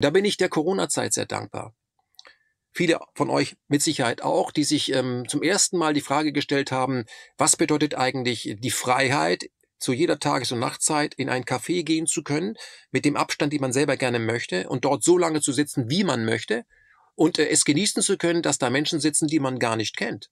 Da bin ich der Corona-Zeit sehr dankbar. Viele von euch mit Sicherheit auch, die sich ähm, zum ersten Mal die Frage gestellt haben, was bedeutet eigentlich die Freiheit, zu jeder Tages- und Nachtzeit in ein Café gehen zu können, mit dem Abstand, den man selber gerne möchte, und dort so lange zu sitzen, wie man möchte, und äh, es genießen zu können, dass da Menschen sitzen, die man gar nicht kennt.